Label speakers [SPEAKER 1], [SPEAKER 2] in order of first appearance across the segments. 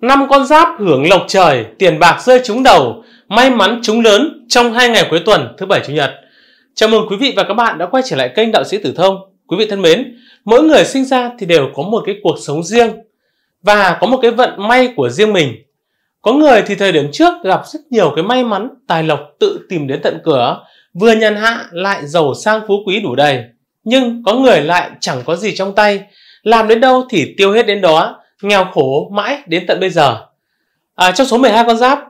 [SPEAKER 1] năm con giáp hưởng lộc trời tiền bạc rơi trúng đầu may mắn trúng lớn trong hai ngày cuối tuần thứ bảy chủ nhật chào mừng quý vị và các bạn đã quay trở lại kênh đạo sĩ tử thông quý vị thân mến mỗi người sinh ra thì đều có một cái cuộc sống riêng và có một cái vận may của riêng mình có người thì thời điểm trước gặp rất nhiều cái may mắn tài lộc tự tìm đến tận cửa vừa nhàn hạ lại giàu sang phú quý đủ đầy nhưng có người lại chẳng có gì trong tay làm đến đâu thì tiêu hết đến đó nghèo khổ mãi đến tận bây giờ. À, trong số 12 con giáp,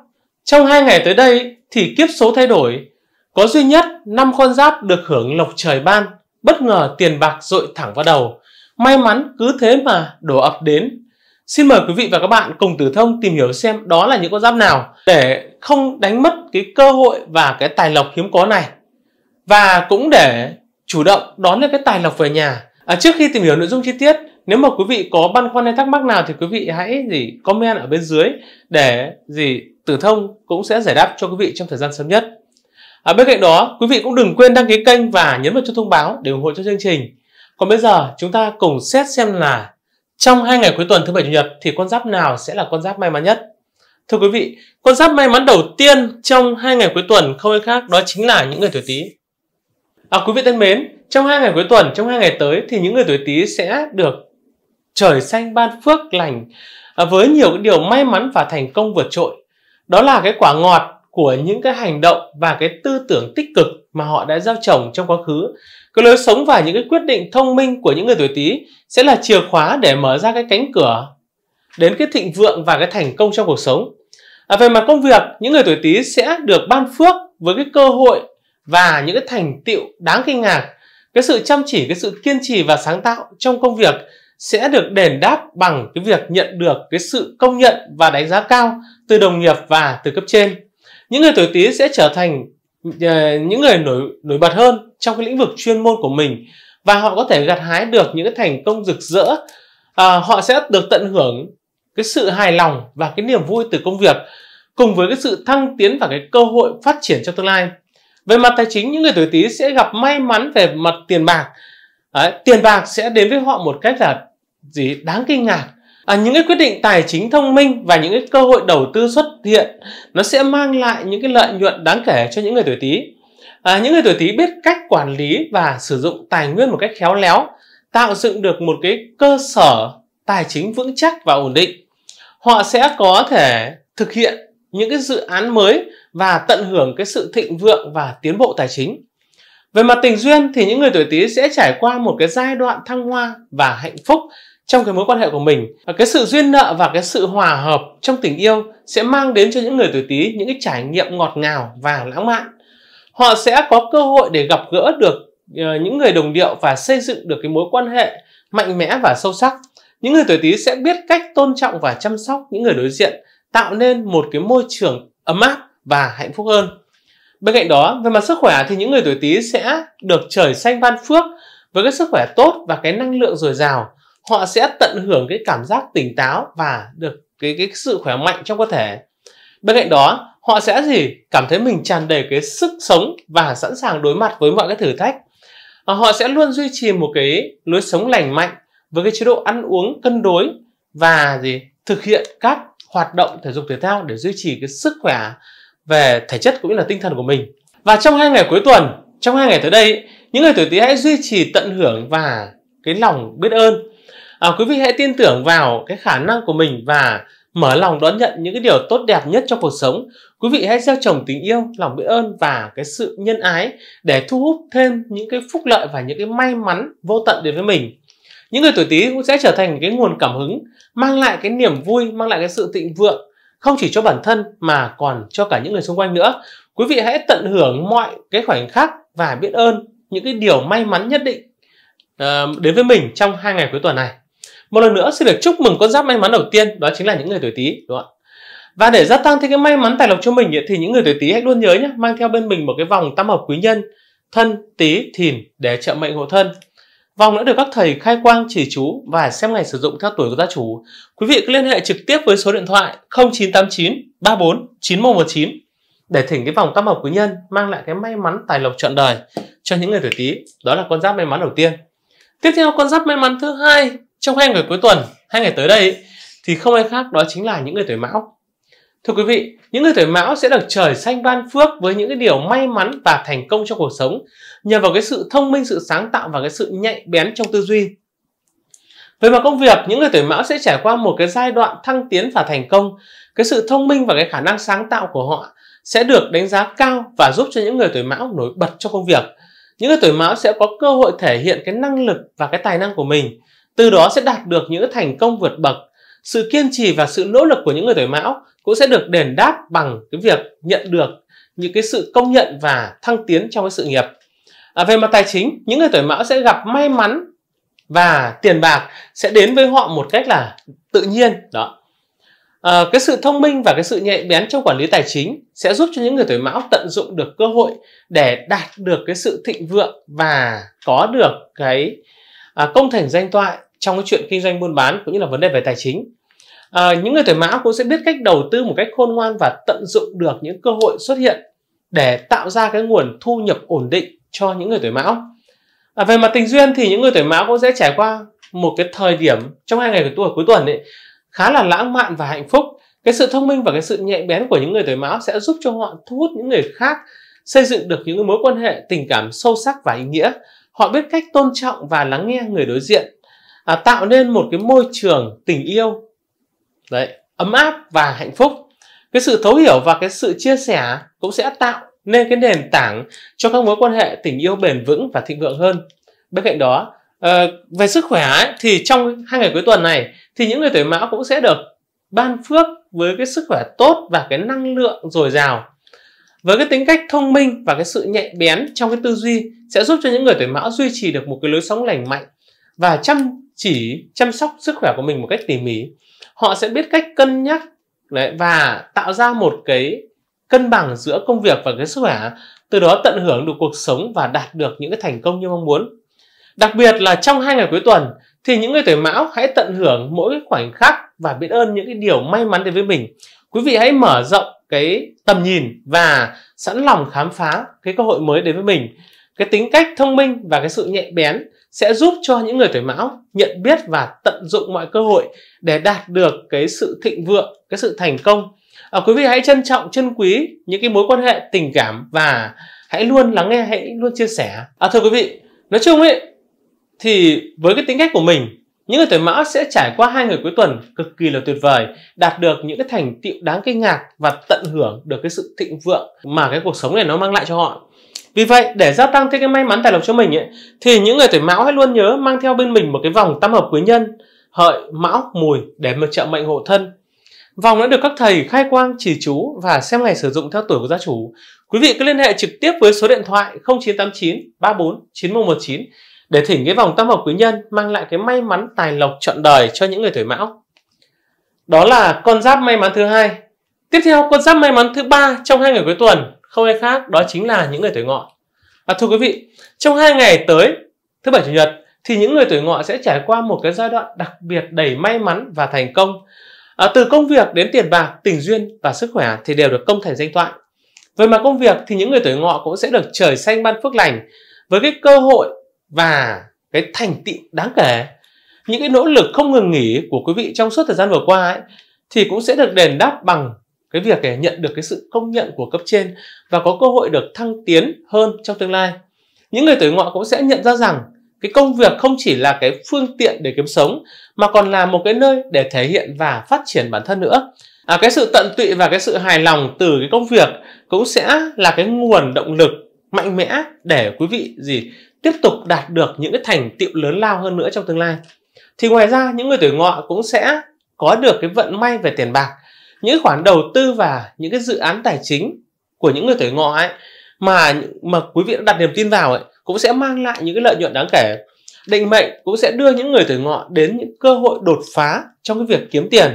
[SPEAKER 1] trong hai ngày tới đây thì kiếp số thay đổi. Có duy nhất 5 con giáp được hưởng lộc trời ban, bất ngờ tiền bạc dội thẳng vào đầu. May mắn cứ thế mà đổ ập đến. Xin mời quý vị và các bạn cùng tử thông tìm hiểu xem đó là những con giáp nào để không đánh mất cái cơ hội và cái tài lộc hiếm có này. Và cũng để chủ động đón được cái tài lộc về nhà. À, trước khi tìm hiểu nội dung chi tiết, nếu mà quý vị có băn khoăn hay thắc mắc nào thì quý vị hãy gì comment ở bên dưới để gì tử thông cũng sẽ giải đáp cho quý vị trong thời gian sớm nhất à, bên cạnh đó quý vị cũng đừng quên đăng ký kênh và nhấn vào chuông thông báo để ủng hộ cho chương trình còn bây giờ chúng ta cùng xét xem là trong hai ngày cuối tuần thứ bảy chủ nhật thì con giáp nào sẽ là con giáp may mắn nhất thưa quý vị con giáp may mắn đầu tiên trong hai ngày cuối tuần không ai khác đó chính là những người tuổi tý à, quý vị thân mến trong hai ngày cuối tuần trong hai ngày tới thì những người tuổi tý sẽ được trời xanh ban phước lành à, với nhiều cái điều may mắn và thành công vượt trội. Đó là cái quả ngọt của những cái hành động và cái tư tưởng tích cực mà họ đã gieo trồng trong quá khứ. Cái lối sống và những cái quyết định thông minh của những người tuổi Tý sẽ là chìa khóa để mở ra cái cánh cửa đến cái thịnh vượng và cái thành công trong cuộc sống. À, về mặt công việc, những người tuổi Tý sẽ được ban phước với cái cơ hội và những cái thành tiệu đáng kinh ngạc. Cái sự chăm chỉ, cái sự kiên trì và sáng tạo trong công việc sẽ được đền đáp bằng cái việc nhận được cái sự công nhận và đánh giá cao từ đồng nghiệp và từ cấp trên. Những người tuổi Tý sẽ trở thành ờ, những người nổi nổi bật hơn trong cái lĩnh vực chuyên môn của mình và họ có thể gặt hái được những cái thành công rực rỡ. À, họ sẽ được tận hưởng cái sự hài lòng và cái niềm vui từ công việc cùng với cái sự thăng tiến và cái cơ hội phát triển trong tương lai. Về mặt tài chính, những người tuổi Tý sẽ gặp may mắn về mặt tiền bạc Đấy, tiền bạc sẽ đến với họ một cách là gì đáng kinh ngạc à, những cái quyết định tài chính thông minh và những cái cơ hội đầu tư xuất hiện nó sẽ mang lại những cái lợi nhuận đáng kể cho những người tuổi tý à, những người tuổi tý biết cách quản lý và sử dụng tài nguyên một cách khéo léo tạo dựng được một cái cơ sở tài chính vững chắc và ổn định họ sẽ có thể thực hiện những cái dự án mới và tận hưởng cái sự thịnh vượng và tiến bộ tài chính về mặt tình duyên thì những người tuổi tý sẽ trải qua một cái giai đoạn thăng hoa và hạnh phúc trong cái mối quan hệ của mình và cái sự duyên nợ và cái sự hòa hợp trong tình yêu sẽ mang đến cho những người tuổi tý những cái trải nghiệm ngọt ngào và lãng mạn họ sẽ có cơ hội để gặp gỡ được ờ, những người đồng điệu và xây dựng được cái mối quan hệ mạnh mẽ và sâu sắc những người tuổi tý sẽ biết cách tôn trọng và chăm sóc những người đối diện tạo nên một cái môi trường ấm áp và hạnh phúc hơn bên cạnh đó về mặt sức khỏe thì những người tuổi tý sẽ được trời xanh ban phước với cái sức khỏe tốt và cái năng lượng dồi dào họ sẽ tận hưởng cái cảm giác tỉnh táo và được cái cái sự khỏe mạnh trong cơ thể bên cạnh đó họ sẽ gì cảm thấy mình tràn đầy cái sức sống và sẵn sàng đối mặt với mọi cái thử thách họ sẽ luôn duy trì một cái lối sống lành mạnh với cái chế độ ăn uống cân đối và gì thực hiện các hoạt động thể dục thể thao để duy trì cái sức khỏe về thể chất cũng như là tinh thần của mình và trong hai ngày cuối tuần trong hai ngày tới đây những người tuổi tý hãy duy trì tận hưởng và cái lòng biết ơn à, quý vị hãy tin tưởng vào cái khả năng của mình và mở lòng đón nhận những cái điều tốt đẹp nhất trong cuộc sống quý vị hãy gieo trồng tình yêu lòng biết ơn và cái sự nhân ái để thu hút thêm những cái phúc lợi và những cái may mắn vô tận đến với mình những người tuổi tý cũng sẽ trở thành cái nguồn cảm hứng mang lại cái niềm vui mang lại cái sự tịnh vượng không chỉ cho bản thân mà còn cho cả những người xung quanh nữa quý vị hãy tận hưởng mọi cái khoảnh khắc và biết ơn những cái điều may mắn nhất định ờ, đến với mình trong hai ngày cuối tuần này một lần nữa xin được chúc mừng con giáp may mắn đầu tiên đó chính là những người tuổi tý đúng không ạ và để gia tăng thêm cái may mắn tài lộc cho mình thì những người tuổi tý hãy luôn nhớ nhé mang theo bên mình một cái vòng tam hợp quý nhân thân tý thìn để trợ mệnh hộ thân vòng đã được các thầy khai quang chỉ chú và xem ngày sử dụng theo tuổi của gia chủ quý vị cứ liên hệ trực tiếp với số điện thoại 0989 34 9119 để thỉnh cái vòng tam hợp quý nhân mang lại cái may mắn tài lộc trọn đời cho những người tuổi tý đó là con giáp may mắn đầu tiên tiếp theo con giáp may mắn thứ hai trong hai ngày cuối tuần, hai ngày tới đây thì không ai khác đó chính là những người tuổi mão. Thưa quý vị, những người tuổi mão sẽ được trời xanh ban phước với những cái điều may mắn và thành công trong cuộc sống nhờ vào cái sự thông minh, sự sáng tạo và cái sự nhạy bén trong tư duy. Về mặt công việc, những người tuổi mão sẽ trải qua một cái giai đoạn thăng tiến và thành công. Cái sự thông minh và cái khả năng sáng tạo của họ sẽ được đánh giá cao và giúp cho những người tuổi mão nổi bật trong công việc. Những người tuổi mão sẽ có cơ hội thể hiện cái năng lực và cái tài năng của mình từ đó sẽ đạt được những thành công vượt bậc. Sự kiên trì và sự nỗ lực của những người tuổi mão cũng sẽ được đền đáp bằng cái việc nhận được những cái sự công nhận và thăng tiến trong cái sự nghiệp. À, về mặt tài chính, những người tuổi mão sẽ gặp may mắn và tiền bạc sẽ đến với họ một cách là tự nhiên đó. À, cái sự thông minh và cái sự nhạy bén trong quản lý tài chính sẽ giúp cho những người tuổi mão tận dụng được cơ hội để đạt được cái sự thịnh vượng và có được cái à, công thành danh toại trong cái chuyện kinh doanh buôn bán cũng như là vấn đề về tài chính à, những người tuổi mão cũng sẽ biết cách đầu tư một cách khôn ngoan và tận dụng được những cơ hội xuất hiện để tạo ra cái nguồn thu nhập ổn định cho những người tuổi mão à, về mặt tình duyên thì những người tuổi mão cũng sẽ trải qua một cái thời điểm trong hai ngày của tuổi cuối tuần ấy khá là lãng mạn và hạnh phúc cái sự thông minh và cái sự nhạy bén của những người tuổi mão sẽ giúp cho họ thu hút những người khác xây dựng được những mối quan hệ tình cảm sâu sắc và ý nghĩa họ biết cách tôn trọng và lắng nghe người đối diện à, tạo nên một cái môi trường tình yêu đấy ấm áp và hạnh phúc cái sự thấu hiểu và cái sự chia sẻ cũng sẽ tạo nên cái nền tảng cho các mối quan hệ tình yêu bền vững và thịnh vượng hơn bên cạnh đó à, về sức khỏe ấy, thì trong hai ngày cuối tuần này thì những người tuổi mão cũng sẽ được ban phước với cái sức khỏe tốt và cái năng lượng dồi dào với cái tính cách thông minh và cái sự nhạy bén trong cái tư duy sẽ giúp cho những người tuổi mão duy trì được một cái lối sống lành mạnh và chăm chỉ chăm sóc sức khỏe của mình một cách tỉ mỉ họ sẽ biết cách cân nhắc đấy, và tạo ra một cái cân bằng giữa công việc và cái sức khỏe từ đó tận hưởng được cuộc sống và đạt được những cái thành công như mong muốn đặc biệt là trong hai ngày cuối tuần thì những người tuổi mão hãy tận hưởng mỗi khoảnh khắc và biết ơn những cái điều may mắn đến với mình quý vị hãy mở rộng cái tầm nhìn và sẵn lòng khám phá cái cơ hội mới đến với mình cái tính cách thông minh và cái sự nhạy bén sẽ giúp cho những người tuổi mão nhận biết và tận dụng mọi cơ hội để đạt được cái sự thịnh vượng cái sự thành công à, quý vị hãy trân trọng trân quý những cái mối quan hệ tình cảm và hãy luôn lắng nghe hãy luôn chia sẻ à, thưa quý vị nói chung ấy thì với cái tính cách của mình những người tuổi mão sẽ trải qua hai ngày cuối tuần cực kỳ là tuyệt vời đạt được những cái thành tựu đáng kinh ngạc và tận hưởng được cái sự thịnh vượng mà cái cuộc sống này nó mang lại cho họ vì vậy, để gia tăng thêm cái may mắn tài lộc cho mình ấy, thì những người tuổi mão hãy luôn nhớ mang theo bên mình một cái vòng tam hợp quý nhân, hợi, mão, mùi để mà trợ mệnh hộ thân. Vòng đã được các thầy khai quang, chỉ chú và xem ngày sử dụng theo tuổi của gia chủ. Quý vị cứ liên hệ trực tiếp với số điện thoại 0989 34 9119 để thỉnh cái vòng tam hợp quý nhân mang lại cái may mắn tài lộc trọn đời cho những người tuổi mão. Đó là con giáp may mắn thứ hai. Tiếp theo, con giáp may mắn thứ ba trong hai ngày cuối tuần không ai khác đó chính là những người tuổi ngọ. Và thưa quý vị, trong hai ngày tới thứ bảy chủ nhật thì những người tuổi ngọ sẽ trải qua một cái giai đoạn đặc biệt đầy may mắn và thành công. À, từ công việc đến tiền bạc, tình duyên và sức khỏe thì đều được công thành danh toại. Về mặt công việc thì những người tuổi ngọ cũng sẽ được trời xanh ban phước lành với cái cơ hội và cái thành tựu đáng kể. Những cái nỗ lực không ngừng nghỉ của quý vị trong suốt thời gian vừa qua ấy, thì cũng sẽ được đền đáp bằng cái việc để nhận được cái sự công nhận của cấp trên và có cơ hội được thăng tiến hơn trong tương lai những người tuổi ngọ cũng sẽ nhận ra rằng cái công việc không chỉ là cái phương tiện để kiếm sống mà còn là một cái nơi để thể hiện và phát triển bản thân nữa à, cái sự tận tụy và cái sự hài lòng từ cái công việc cũng sẽ là cái nguồn động lực mạnh mẽ để quý vị gì tiếp tục đạt được những cái thành tựu lớn lao hơn nữa trong tương lai thì ngoài ra những người tuổi ngọ cũng sẽ có được cái vận may về tiền bạc những khoản đầu tư và những cái dự án tài chính của những người tuổi ngọ ấy mà mà quý vị đã đặt niềm tin vào ấy cũng sẽ mang lại những cái lợi nhuận đáng kể định mệnh cũng sẽ đưa những người tuổi ngọ đến những cơ hội đột phá trong cái việc kiếm tiền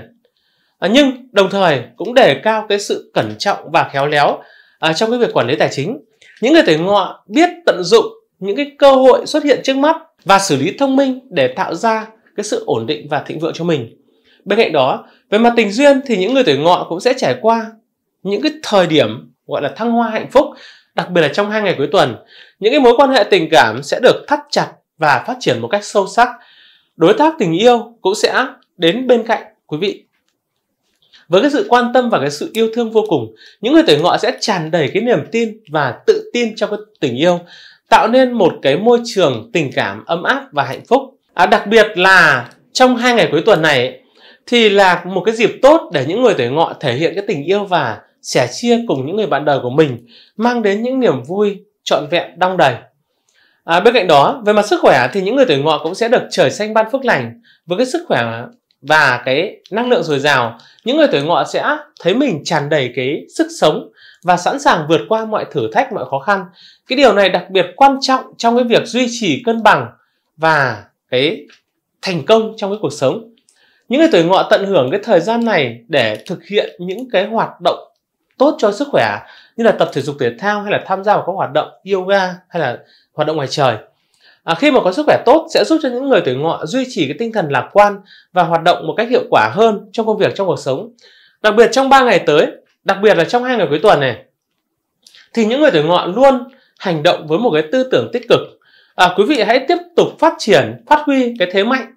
[SPEAKER 1] à, nhưng đồng thời cũng đề cao cái sự cẩn trọng và khéo léo à, trong cái việc quản lý tài chính những người tuổi ngọ biết tận dụng những cái cơ hội xuất hiện trước mắt và xử lý thông minh để tạo ra cái sự ổn định và thịnh vượng cho mình Bên cạnh đó, về mặt tình duyên thì những người tuổi ngọ cũng sẽ trải qua những cái thời điểm gọi là thăng hoa hạnh phúc, đặc biệt là trong hai ngày cuối tuần. Những cái mối quan hệ tình cảm sẽ được thắt chặt và phát triển một cách sâu sắc. Đối tác tình yêu cũng sẽ đến bên cạnh quý vị. Với cái sự quan tâm và cái sự yêu thương vô cùng, những người tuổi ngọ sẽ tràn đầy cái niềm tin và tự tin trong cái tình yêu, tạo nên một cái môi trường tình cảm ấm áp và hạnh phúc. À, đặc biệt là trong hai ngày cuối tuần này thì là một cái dịp tốt để những người tuổi ngọ thể hiện cái tình yêu và sẻ chia cùng những người bạn đời của mình mang đến những niềm vui trọn vẹn đong đầy à, bên cạnh đó về mặt sức khỏe thì những người tuổi ngọ cũng sẽ được trời xanh ban phước lành với cái sức khỏe và cái năng lượng dồi dào những người tuổi ngọ sẽ thấy mình tràn đầy cái sức sống và sẵn sàng vượt qua mọi thử thách mọi khó khăn cái điều này đặc biệt quan trọng trong cái việc duy trì cân bằng và cái thành công trong cái cuộc sống những người tuổi ngọ tận hưởng cái thời gian này để thực hiện những cái hoạt động tốt cho sức khỏe như là tập thể dục thể thao hay là tham gia vào các hoạt động yoga hay là hoạt động ngoài trời à, khi mà có sức khỏe tốt sẽ giúp cho những người tuổi ngọ duy trì cái tinh thần lạc quan và hoạt động một cách hiệu quả hơn trong công việc trong cuộc sống đặc biệt trong 3 ngày tới đặc biệt là trong hai ngày cuối tuần này thì những người tuổi ngọ luôn hành động với một cái tư tưởng tích cực à, quý vị hãy tiếp tục phát triển phát huy cái thế mạnh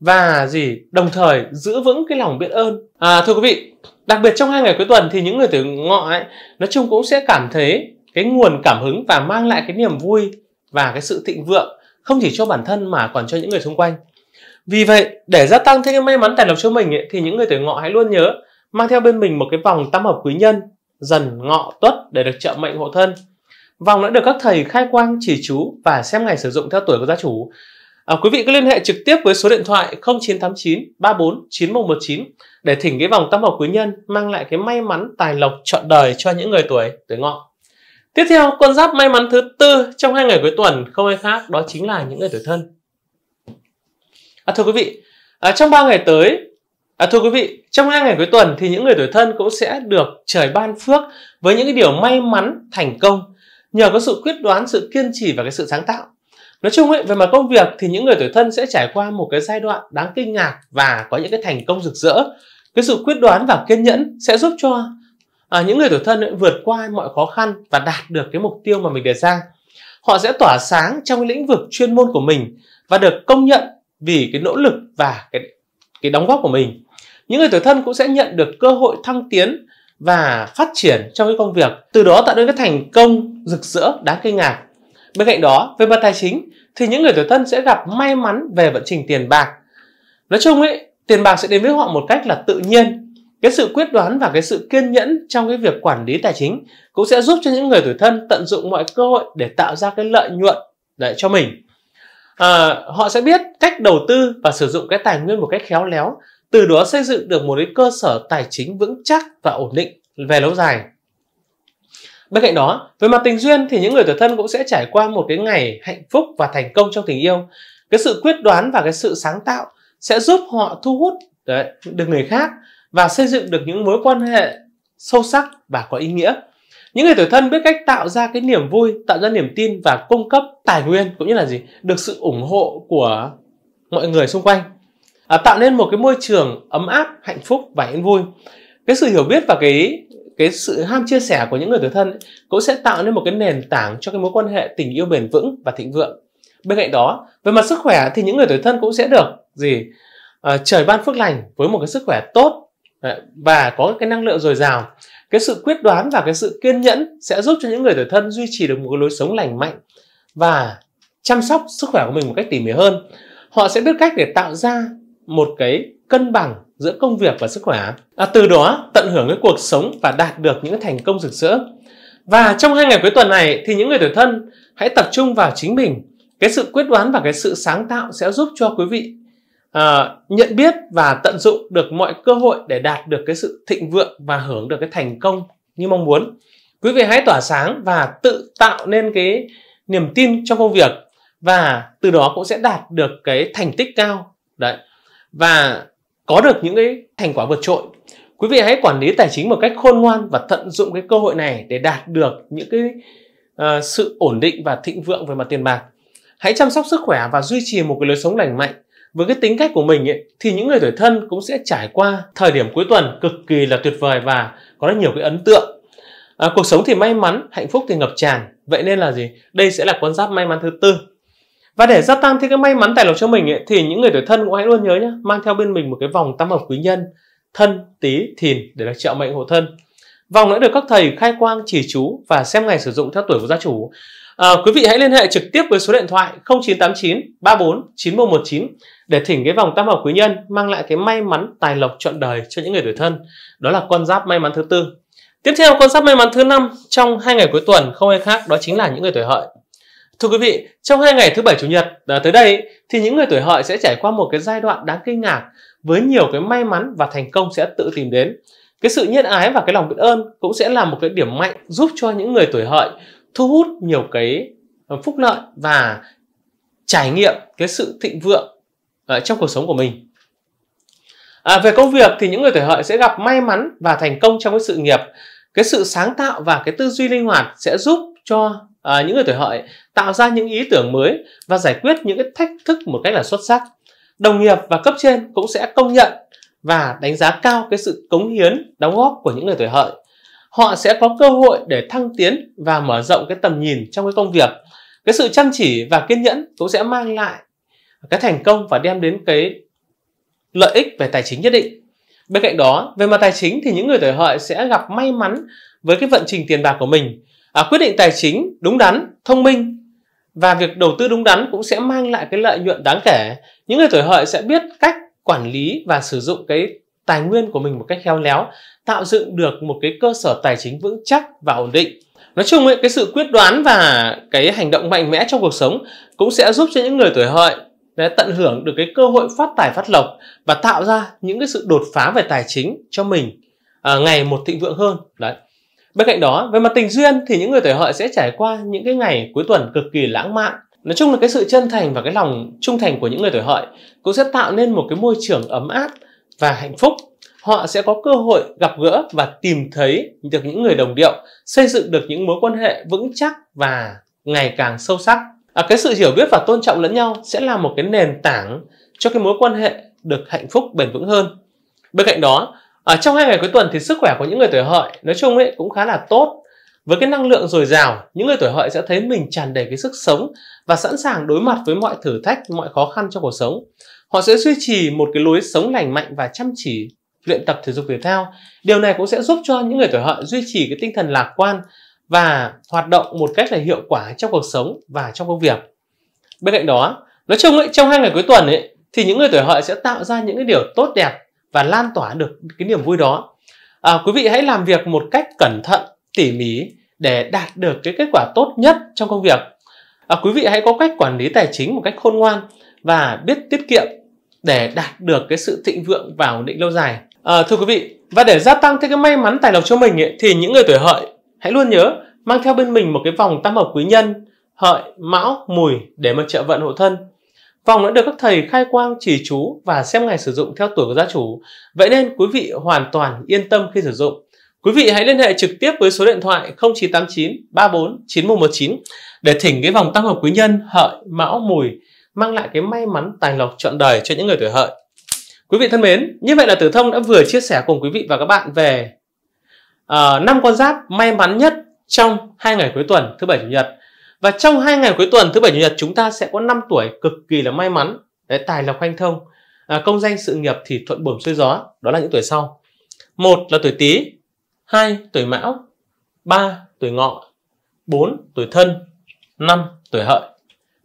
[SPEAKER 1] và gì đồng thời giữ vững cái lòng biết ơn à, thưa quý vị đặc biệt trong hai ngày cuối tuần thì những người tuổi ngọ ấy nói chung cũng sẽ cảm thấy cái nguồn cảm hứng và mang lại cái niềm vui và cái sự thịnh vượng không chỉ cho bản thân mà còn cho những người xung quanh vì vậy để gia tăng thêm cái may mắn tài lộc cho mình ấy, thì những người tuổi ngọ hãy luôn nhớ mang theo bên mình một cái vòng tam hợp quý nhân dần ngọ tuất để được trợ mệnh hộ thân vòng đã được các thầy khai quang chỉ chú và xem ngày sử dụng theo tuổi của gia chủ À, quý vị cứ liên hệ trực tiếp với số điện thoại 0989 34 9119 để thỉnh cái vòng tam hợp quý nhân mang lại cái may mắn tài lộc trọn đời cho những người tuổi tuổi ngọ. Tiếp theo, con giáp may mắn thứ tư trong hai ngày cuối tuần không ai khác đó chính là những người tuổi thân. À, thưa quý vị, à, trong 3 ngày tới À, thưa quý vị, trong hai ngày cuối tuần thì những người tuổi thân cũng sẽ được trời ban phước với những cái điều may mắn, thành công nhờ có sự quyết đoán, sự kiên trì và cái sự sáng tạo. Nói chung ấy, về mặt công việc thì những người tuổi thân sẽ trải qua một cái giai đoạn đáng kinh ngạc và có những cái thành công rực rỡ. Cái sự quyết đoán và kiên nhẫn sẽ giúp cho à, những người tuổi thân ấy vượt qua mọi khó khăn và đạt được cái mục tiêu mà mình đề ra. Họ sẽ tỏa sáng trong lĩnh vực chuyên môn của mình và được công nhận vì cái nỗ lực và cái cái đóng góp của mình. Những người tuổi thân cũng sẽ nhận được cơ hội thăng tiến và phát triển trong cái công việc, từ đó tạo nên cái thành công rực rỡ đáng kinh ngạc. Bên cạnh đó, về mặt tài chính thì những người tuổi thân sẽ gặp may mắn về vận trình tiền bạc. Nói chung ấy, tiền bạc sẽ đến với họ một cách là tự nhiên. Cái sự quyết đoán và cái sự kiên nhẫn trong cái việc quản lý tài chính cũng sẽ giúp cho những người tuổi Thân tận dụng mọi cơ hội để tạo ra cái lợi nhuận lại cho mình. À, họ sẽ biết cách đầu tư và sử dụng cái tài nguyên một cách khéo léo, từ đó xây dựng được một cái cơ sở tài chính vững chắc và ổn định về lâu dài. Bên cạnh đó, về mặt tình duyên thì những người tuổi thân cũng sẽ trải qua một cái ngày hạnh phúc và thành công trong tình yêu. Cái sự quyết đoán và cái sự sáng tạo sẽ giúp họ thu hút đấy, được người khác và xây dựng được những mối quan hệ sâu sắc và có ý nghĩa. Những người tuổi thân biết cách tạo ra cái niềm vui, tạo ra niềm tin và cung cấp tài nguyên cũng như là gì? Được sự ủng hộ của mọi người xung quanh. À, tạo nên một cái môi trường ấm áp, hạnh phúc và yên vui. Cái sự hiểu biết và cái cái sự ham chia sẻ của những người tuổi thân cũng sẽ tạo nên một cái nền tảng cho cái mối quan hệ tình yêu bền vững và thịnh vượng bên cạnh đó về mặt sức khỏe thì những người tuổi thân cũng sẽ được gì à, trời ban phước lành với một cái sức khỏe tốt và có cái năng lượng dồi dào cái sự quyết đoán và cái sự kiên nhẫn sẽ giúp cho những người tuổi thân duy trì được một cái lối sống lành mạnh và chăm sóc sức khỏe của mình một cách tỉ mỉ hơn họ sẽ biết cách để tạo ra một cái cân bằng giữa công việc và sức khỏe à, từ đó tận hưởng cái cuộc sống và đạt được những thành công rực rỡ và trong hai ngày cuối tuần này thì những người tuổi thân hãy tập trung vào chính mình cái sự quyết đoán và cái sự sáng tạo sẽ giúp cho quý vị à, nhận biết và tận dụng được mọi cơ hội để đạt được cái sự thịnh vượng và hưởng được cái thành công như mong muốn quý vị hãy tỏa sáng và tự tạo nên cái niềm tin trong công việc và từ đó cũng sẽ đạt được cái thành tích cao đấy và có được những cái thành quả vượt trội quý vị hãy quản lý tài chính một cách khôn ngoan và tận dụng cái cơ hội này để đạt được những cái uh, sự ổn định và thịnh vượng về mặt tiền bạc hãy chăm sóc sức khỏe và duy trì một cái lối sống lành mạnh với cái tính cách của mình ấy, thì những người tuổi thân cũng sẽ trải qua thời điểm cuối tuần cực kỳ là tuyệt vời và có rất nhiều cái ấn tượng à, cuộc sống thì may mắn hạnh phúc thì ngập tràn vậy nên là gì đây sẽ là con giáp may mắn thứ tư và để gia tăng thêm cái may mắn tài lộc cho mình ấy, thì những người tuổi thân cũng hãy luôn nhớ nhé, mang theo bên mình một cái vòng tam hợp quý nhân, thân, tí, thìn để là trợ mệnh hộ thân. Vòng đã được các thầy khai quang chỉ chú và xem ngày sử dụng theo tuổi của gia chủ. À, quý vị hãy liên hệ trực tiếp với số điện thoại 0989 34 9119 để thỉnh cái vòng tam hợp quý nhân mang lại cái may mắn tài lộc trọn đời cho những người tuổi thân. Đó là con giáp may mắn thứ tư. Tiếp theo con giáp may mắn thứ năm trong hai ngày cuối tuần không ai khác đó chính là những người tuổi hợi. Thưa quý vị, trong hai ngày thứ bảy chủ nhật à, tới đây thì những người tuổi hợi sẽ trải qua một cái giai đoạn đáng kinh ngạc với nhiều cái may mắn và thành công sẽ tự tìm đến. Cái sự nhân ái và cái lòng biết ơn cũng sẽ là một cái điểm mạnh giúp cho những người tuổi hợi thu hút nhiều cái à, phúc lợi và trải nghiệm cái sự thịnh vượng à, trong cuộc sống của mình. À, về công việc thì những người tuổi hợi sẽ gặp may mắn và thành công trong cái sự nghiệp. Cái sự sáng tạo và cái tư duy linh hoạt sẽ giúp cho à, những người tuổi hợi tạo ra những ý tưởng mới và giải quyết những cái thách thức một cách là xuất sắc đồng nghiệp và cấp trên cũng sẽ công nhận và đánh giá cao cái sự cống hiến đóng góp của những người tuổi hợi họ sẽ có cơ hội để thăng tiến và mở rộng cái tầm nhìn trong cái công việc cái sự chăm chỉ và kiên nhẫn cũng sẽ mang lại cái thành công và đem đến cái lợi ích về tài chính nhất định bên cạnh đó về mặt tài chính thì những người tuổi hợi sẽ gặp may mắn với cái vận trình tiền bạc của mình à, quyết định tài chính đúng đắn thông minh và việc đầu tư đúng đắn cũng sẽ mang lại cái lợi nhuận đáng kể những người tuổi hợi sẽ biết cách quản lý và sử dụng cái tài nguyên của mình một cách khéo léo tạo dựng được một cái cơ sở tài chính vững chắc và ổn định nói chung ấy, cái sự quyết đoán và cái hành động mạnh mẽ trong cuộc sống cũng sẽ giúp cho những người tuổi hợi để tận hưởng được cái cơ hội phát tài phát lộc và tạo ra những cái sự đột phá về tài chính cho mình à, ngày một thịnh vượng hơn đấy Bên cạnh đó, về mặt tình duyên thì những người tuổi hợi sẽ trải qua những cái ngày cuối tuần cực kỳ lãng mạn. Nói chung là cái sự chân thành và cái lòng trung thành của những người tuổi hợi cũng sẽ tạo nên một cái môi trường ấm áp và hạnh phúc. Họ sẽ có cơ hội gặp gỡ và tìm thấy được những người đồng điệu, xây dựng được những mối quan hệ vững chắc và ngày càng sâu sắc. À, cái sự hiểu biết và tôn trọng lẫn nhau sẽ là một cái nền tảng cho cái mối quan hệ được hạnh phúc bền vững hơn. Bên cạnh đó, ở trong hai ngày cuối tuần thì sức khỏe của những người tuổi hợi nói chung ấy cũng khá là tốt với cái năng lượng dồi dào những người tuổi hợi sẽ thấy mình tràn đầy cái sức sống và sẵn sàng đối mặt với mọi thử thách mọi khó khăn trong cuộc sống họ sẽ duy trì một cái lối sống lành mạnh và chăm chỉ luyện tập thể dục thể thao điều này cũng sẽ giúp cho những người tuổi hợi duy trì cái tinh thần lạc quan và hoạt động một cách là hiệu quả trong cuộc sống và trong công việc bên cạnh đó nói chung ấy, trong hai ngày cuối tuần ấy thì những người tuổi hợi sẽ tạo ra những cái điều tốt đẹp và lan tỏa được cái niềm vui đó à, quý vị hãy làm việc một cách cẩn thận tỉ mỉ để đạt được cái kết quả tốt nhất trong công việc à, quý vị hãy có cách quản lý tài chính một cách khôn ngoan và biết tiết kiệm để đạt được cái sự thịnh vượng và ổn định lâu dài à, thưa quý vị và để gia tăng thêm cái may mắn tài lộc cho mình ấy, thì những người tuổi hợi hãy luôn nhớ mang theo bên mình một cái vòng tam hợp quý nhân hợi mão mùi để mà trợ vận hộ thân Vòng đã được các thầy khai quang chỉ chú và xem ngày sử dụng theo tuổi của gia chủ, vậy nên quý vị hoàn toàn yên tâm khi sử dụng. Quý vị hãy liên hệ trực tiếp với số điện thoại 0989 34 9119 để thỉnh cái vòng tăng hợp quý nhân hợi mão mùi mang lại cái may mắn tài lộc trọn đời cho những người tuổi hợi. Quý vị thân mến, như vậy là Tử Thông đã vừa chia sẻ cùng quý vị và các bạn về uh, con giáp may mắn nhất trong hai ngày cuối tuần thứ bảy chủ nhật. Và trong hai ngày cuối tuần thứ bảy chủ nhật chúng ta sẽ có năm tuổi cực kỳ là may mắn, đấy, tài lộc hanh thông, à, công danh sự nghiệp thì thuận buồm xuôi gió, đó là những tuổi sau. Một là tuổi Tý, hai tuổi Mão, ba tuổi Ngọ, bốn tuổi Thân, năm tuổi Hợi.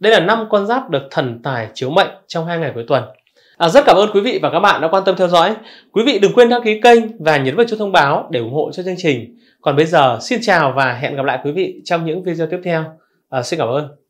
[SPEAKER 1] Đây là năm con giáp được thần tài chiếu mệnh trong hai ngày cuối tuần. À, rất cảm ơn quý vị và các bạn đã quan tâm theo dõi. Quý vị đừng quên đăng ký kênh và nhấn vào chuông thông báo để ủng hộ cho chương trình. Còn bây giờ, xin chào và hẹn gặp lại quý vị trong những video tiếp theo à, xin cảm ơn